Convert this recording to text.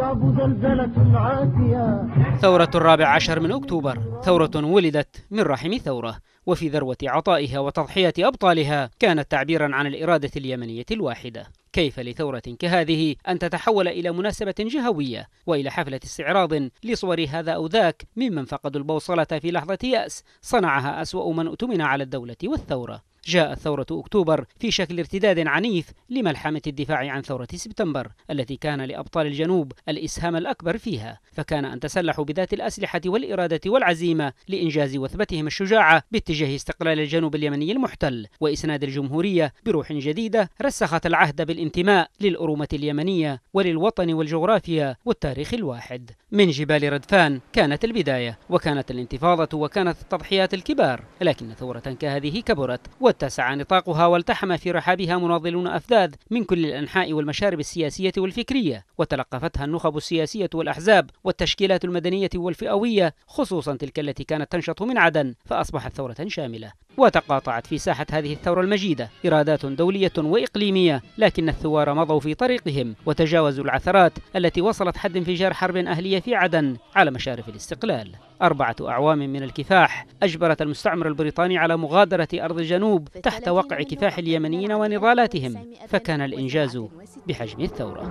الشعب زلزلة عاتية ثورة الرابع عشر من أكتوبر ثورة ولدت من رحم ثورة وفي ذروة عطائها وتضحية أبطالها كانت تعبيرا عن الإرادة اليمنية الواحدة كيف لثورة كهذه أن تتحول إلى مناسبة جهوية وإلى حفلة استعراض لصور هذا أو ذاك ممن فقدوا البوصلة في لحظة يأس صنعها أسوأ من أؤتمن على الدولة والثورة جاءت ثورة أكتوبر في شكل ارتداد عنيف لملحمة الدفاع عن ثورة سبتمبر التي كان لأبطال الجنوب الإسهام الأكبر فيها فكان أن تسلحوا بذات الأسلحة والإرادة والعزيمة لإنجاز وثبتهم الشجاعة باتجاه استقلال الجنوب اليمني المحتل وإسناد الجمهورية بروح جديدة رسخت العهد بالانتماء للأرومة اليمنية وللوطن والجغرافيا والتاريخ الواحد من جبال ردفان كانت البداية وكانت الانتفاضة وكانت التضحيات الكبار لكن ثورة كهذه كبرت واتسع نطاقها والتحم في رحابها مناضلون أفذاذ من كل الأنحاء والمشارب السياسية والفكرية وتلقفتها النخب السياسية والأحزاب والتشكيلات المدنية والفئوية خصوصا تلك التي كانت تنشط من عدن فأصبحت ثورة شاملة وتقاطعت في ساحة هذه الثورة المجيدة إرادات دولية وإقليمية لكن الثوار مضوا في طريقهم وتجاوزوا العثرات التي وصلت حد انفجار حرب أهلية في عدن على مشارف الاستقلال أربعة أعوام من الكفاح أجبرت المستعمر البريطاني على مغادرة أرض الجنوب تحت وقع كفاح اليمنيين ونضالاتهم فكان الإنجاز بحجم الثورة